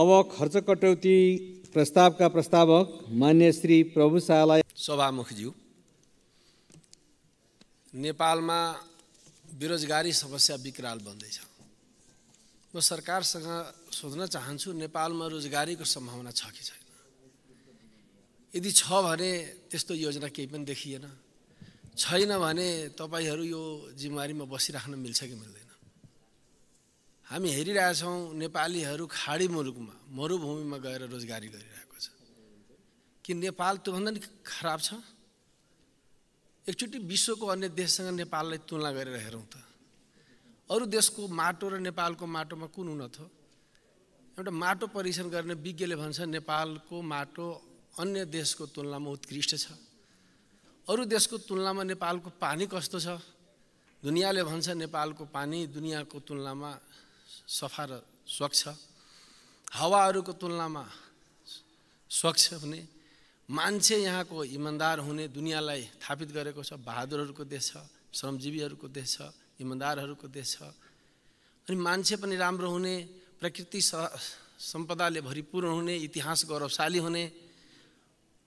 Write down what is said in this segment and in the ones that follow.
अब खर्च कटौती प्रस्तावका प्रस्तावक मान्य श्री प्रभु शाहलाई सभामुखज्यू नेपालमा बेरोजगारी समस्या विकराल बन्दैछ म सरकारसँग सोध्न चाहन्छु नेपालमा रोजगारीको सम्भावना छ कि छैन यदि छ भने त्यस्तो योजना केही पनि देखिएन छैन भने तपाईँहरू यो जिम्मेवारीमा बसिराख्न मिल्छ कि मिल्दैन हामी हेरिरहेछौँ नेपालीहरू खाडी मुलुकमा मरुभूमिमा गएर रोजगारी गरिरहेको छ कि नेपाल त्योभन्दा नि खराब छ एकचोटि विश्वको अन्य देशसँग नेपाललाई तुलना गरेर हेरौँ त अरू देशको माटो र नेपालको माटोमा कुन हुन थो एउटा माटो परीक्षण गर्ने विज्ञले भन्छ नेपालको माटो अन्य देशको तुलनामा उत्कृष्ट छ अरू देशको तुलनामा नेपालको पानी कस्तो छ दुनियाँले भन्छ नेपालको पानी दुनियाँको तुलनामा सफा र स्वच्छ हावाहरूको तुलनामा स्वच्छ हुने मान्छे यहाँको इमान्दार हुने दुनियाँलाई थापित गरेको छ बहादुरहरूको देश छ श्रमजीवीहरूको देश छ इमान्दारहरूको देश छ अनि मान्छे पनि राम्रो हुने प्रकृति सम्पदाले भरिपूर्ण हुने इतिहास गौरवशाली हुने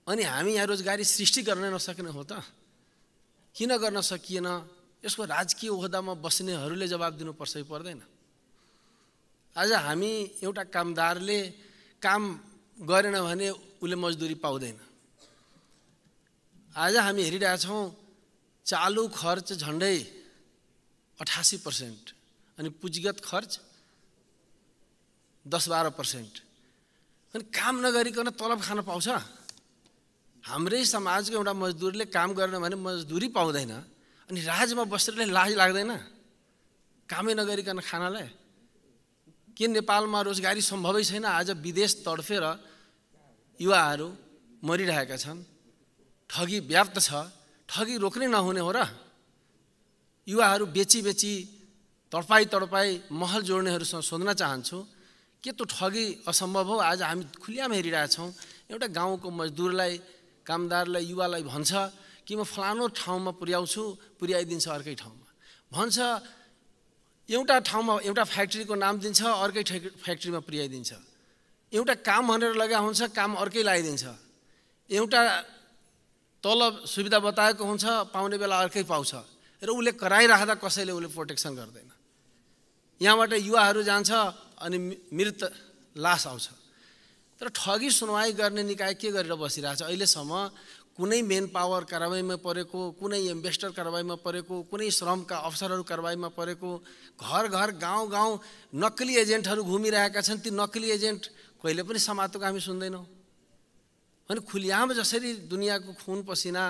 अनि हामी यहाँ रोजगारी सृष्टि गर्न नसक्ने हो त किन गर्न सकिएन यसको राजकीय ओहदामा बस्नेहरूले जवाब दिनुपर्छ कि पर्दैन आज हामी एउटा कामदारले काम गरेन भने उसले मजदुरी पाउँदैन आज हामी हेरिरहेछौँ चालु खर्च झन्डै अठासी पर्सेन्ट अनि पुँजीगत खर्च दस बाह्र पर्सेन्ट अनि काम नगरिकन तलब खान पाउँछ हाम्रै समाजको एउटा मजदुरले काम गरेन भने मजदुरी पाउँदैन अनि राजमा बसेरले लाज लाग्दैन कामै नगरिकन खानालाई के नेपालमा रोजगारी सम्भवै छैन आज विदेश तडफेर युवाहरू मरिरहेका छन् ठगी व्याप्त छ ठगी रोक्नै नहुने हो र युवाहरू बेची बेची तडपाई तडपाई महल जोड्नेहरूसँग सोध्न चाहन्छु के त्यो ठगी असम्भव हो आज हामी खुलियामा हेरिरहेछौँ एउटा गाउँको मजदुरलाई कामदारलाई युवालाई भन्छ कि म फलानो ठाउँमा पुर्याउँछु पुर्याइदिन्छ अर्कै ठाउँमा भन्छ एउटा ठाउँमा एउटा फ्याक्ट्रीको नाम दिन्छ अर्कै फ्याक्ट्रीमा पुर्याइदिन्छ एउटा काम भनेर लगा हुन्छ काम अर्कै लगाइदिन्छ एउटा तलब सुविधा बताएको हुन्छ पाउने बेला अर्कै पाउँछ र उसले कराइराख्दा कसैले उसले प्रोटेक्सन गर्दैन यहाँबाट युवाहरू जान्छ अनि मृत लास आउँछ तर ठगी सुनवाई गर्ने निकाय के गरेर बसिरहेछ अहिलेसम्म कुनै मेन पावर कारवाहीमा परेको कुनै इन्भेस्टर कारवाहीमा परेको कुनै श्रमका अफसरहरू कारवाहीमा परेको घर घर गाउँ गाउँ नक्कली एजेन्टहरू घुमिरहेका छन् ती नक्कली एजेन्ट कहिले पनि समातोको हामी सुन्दैनौँ अनि खुलियाम जसरी दुनियाँको खुन पसिना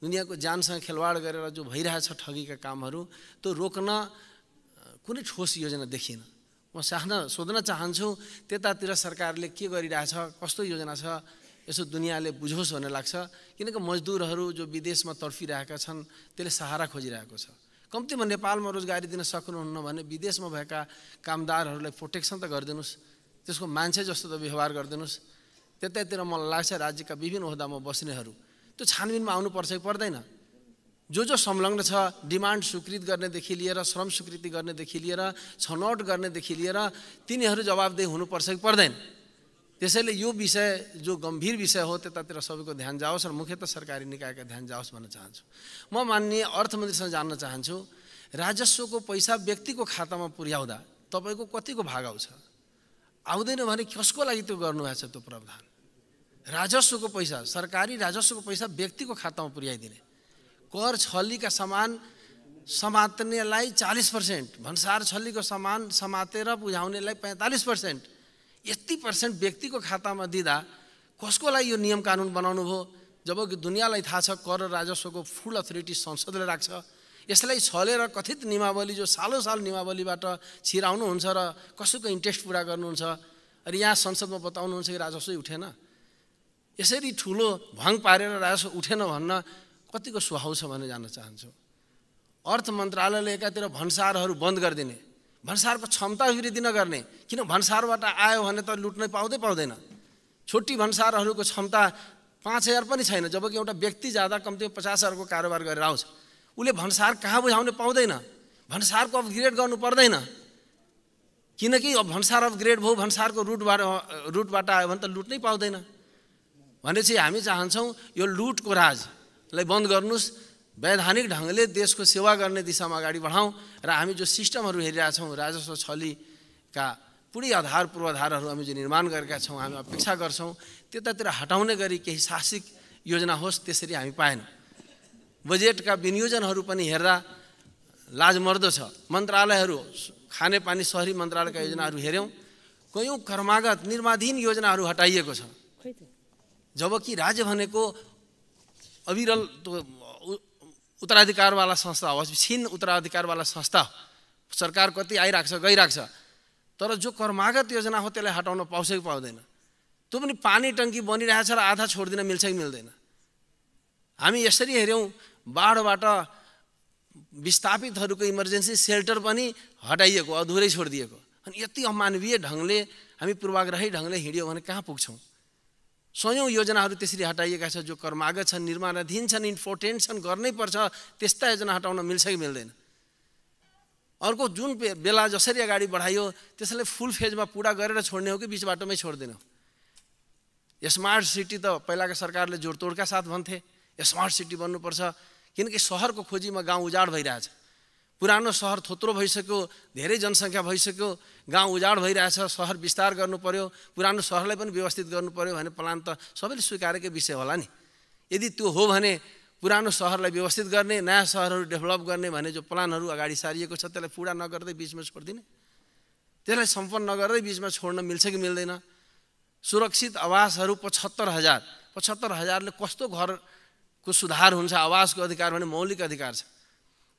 दुनियाँको ज्यानसँग खेलवाड गरेर जो भइरहेछ ठगीका कामहरू त्यो रोक्न कुनै ठोस योजना देखिनँ म साह्न सोध्न चाहन्छु त्यतातिर सरकारले के गरिरहेछ कस्तो योजना छ यसो दुनियाँले बुझोस् भन्ने लाग्छ किनकि मजदुरहरू जो विदेशमा तर्फिरहेका छन् त्यसले सहारा खोजिरहेको छ कम्तीमा नेपालमा रोजगारी दिन सक्नुहुन्न भने विदेशमा भएका कामदारहरूलाई प्रोटेक्सन त गरिदिनुहोस् त्यसको मान्छे जस्तो त व्यवहार गरिदिनुहोस् त्यतैतिर मलाई लाग्छ राज्यका विभिन्न ओहदामा बस्नेहरू त्यो छानबिनमा आउनुपर्छ कि पर्दैन जो जो संलग्न छ डिमान्ड स्वीकृत गर्नेदेखि लिएर श्रम स्वीकृति गर्नेदेखि लिएर छनौट गर्नेदेखि लिएर तिनीहरू जवाबदेही हुनुपर्छ कि पर्दैन त्यसैले यो विषय जो गम्भीर विषय हो त्यतातिर सबैको ध्यान जाओस् र मुख्यतः सरकारी निकायका ध्यान जाओस् भन्न चाहन्छु म माननीय अर्थमन्त्रीसँग जान्न चाहन्छु राजस्वको पैसा व्यक्तिको खातामा पुर्याउँदा तपाईँको कतिको भाग आउँछ आउँदैन भने कसको लागि त्यो गर्नुभएको छ त्यो प्रावधान राजस्वको पैसा सरकारी राजस्वको पैसा व्यक्तिको खातामा पुर्याइदिने कर छलीका सामान समात्नेलाई चालिस पर्सेन्ट भन्सार छलीको सामान समातेर बुझाउनेलाई पैँतालिस पर्सेन्ट यति पर्सेन्ट व्यक्तिको खातामा दिँदा कसकोलाई यो नियम कानुन बनाउनु भयो जब कि दुनियाँलाई थाहा छ कर राजस्वको फुल अथोरिटी संसदले राख्छ यसलाई छलेर कथित निमावली जो सालो साल निमावलीबाट छिराउनुहुन्छ र कसैको इन्ट्रेस्ट पुरा गर्नुहुन्छ अनि यहाँ संसदमा बताउनुहुन्छ कि राजस्वै उठेन यसरी ठुलो भङ पारेर राजस्व उठेन भन्न कतिको सुहाउ छ भनेर जान्न चाहन्छु अर्थ मन्त्रालयले एकातिर भन्सारहरू बन्द गरिदिने भन्सारको क्षमता वृद्धि नगर्ने किन भन्सारबाट आयो भने त लुट्नै पाउँदै पाउँदैन छोटी भन्सारहरूको क्षमता पाँच हजार पनि छैन जबकि एउटा व्यक्ति जाँदा कम्तीमा पचास हजारको कारोबार गरेर आउँछ उसले भन्सार कहाँ बुझाउन पाउँदैन भन्सारको अपग्रेड गर्नु पर्दैन किनकि अब भन्सार अपग्रेड भयो भन्सारको रुटबाट रुटबाट आयो भने त लुट्नै पाउँदैन भनेपछि हामी चाहन्छौँ यो लुटको राजलाई बन्द गर्नुहोस् वैधानिक ढङ्गले देशको सेवा गर्ने दिशामा अगाडि बढाउँ र हामी जो सिस्टमहरू हेरिरहेछौँ राजस्व छलीका पुरै आधार पूर्वाधारहरू हामी जो निर्माण गरेका छौँ हामी अपेक्षा गर्छौँ त्यतातिर हटाउने गरी केही साहसिक योजना होस् त्यसरी हामी पाएनौँ बजेटका विनियोजनहरू पनि हेर्दा लाजमर्दो छ मन्त्रालयहरू खानेपानी सहरी मन्त्रालयका योजनाहरू हेऱ्यौँ कयौँ कर्मागत निर्माधीन योजनाहरू हटाइएको छ जबकि राज्य भनेको अविरल उत्तराधिकारवाला संस्था होस् छिन उत्तराधिकारवाला संस्था सरकार कति आइरहेको छ गइरहेको छ तर जो कर्मागत योजना हो त्यसलाई हटाउन पाउँछ कि पाउँदैन त्यो पनि पानी टङ्की बनिरहेको छ र आधा छोडिदिन मिल्छ कि मिल्दैन हामी यसरी हेऱ्यौँ बाढबाट विस्थापितहरूको इमर्जेन्सी सेल्टर पनि हटाइएको अधुरै छोडिदिएको अनि यति अमानवीय ढङ्गले हामी पूर्वाग्रही ढङ्गले हिँड्यौँ भने कहाँ पुग्छौँ सयौँ योजनाहरू त्यसरी हटाइएका छ जो कर्मागत छन् निर्माणाधीन छन् इन्फोर्टेन्ट छन् गर्नै पर्छ त्यस्ता योजना हटाउन मिल्छ कि मिल्दैन अर्को जुन बेला जसरी अगाडि बढायो त्यसलाई फुल फेजमा पुरा गरेर छोड्ने हो कि बिच बाटोमै छोड्दैन हो स्मार्ट सिटी त पहिलाको सरकारले जोडतोडका साथ भन्थे स्मार्ट सिटी बन्नुपर्छ किनकि सहरको खोजीमा गाउँ उजाड भइरहेछ पुरानो सहर थोत्रो भइसक्यो धेरै जनसङ्ख्या भइसक्यो गाउँ उजाड भइरहेछ सहर विस्तार गर्नु पऱ्यो पुरानो सहरलाई पनि व्यवस्थित गर्नु पऱ्यो भने प्लान त सबैले स्वीकारेकै विषय होला नि यदि त्यो हो भने पुरानो सहरलाई व्यवस्थित गर्ने नयाँ सहरहरू डेभलप गर्ने भने जो प्लानहरू अगाडि सारिएको छ त्यसलाई पुरा नगर्दै बिचमा छोडिदिने त्यसलाई सम्पन्न नगर्दै बिचमा छोड्न मिल्छ कि मिल्दैन सुरक्षित आवासहरू पचहत्तर हजार पचहत्तर हजारले कस्तो घरको सुधार हुन्छ आवासको अधिकार भने मौलिक अधिकार छ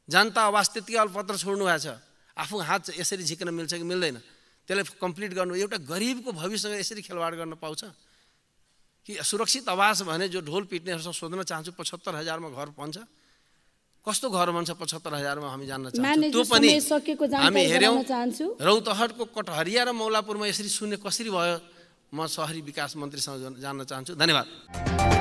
जनता अवास्तविक अलपत्र छोड्नु भएको छ आफू हात यसरी झिक्न मिल्छ कि मिल्दैन त्यसलाई कम्प्लिट गर्नु एउटा गरिबको भविष्यसँग यसरी खेलवाड गर्न पाउँछ कि सुरक्षित आवास भने जो ढोल पिट्नेहरूसँग सोध्न चाहन्छु पचहत्तर हजारमा घर भन्छ कस्तो घर भन्छ पचहत्तर हजारमा हामी जान्न चाहन्छौँ त्यो पनि हामी हेऱ्यौँ रौतहटको कटहरिया र मौलापुरमा यसरी सुन्ने कसरी भयो म सहरी विकास मन्त्रीसँग जान्न चाहन्छु धन्यवाद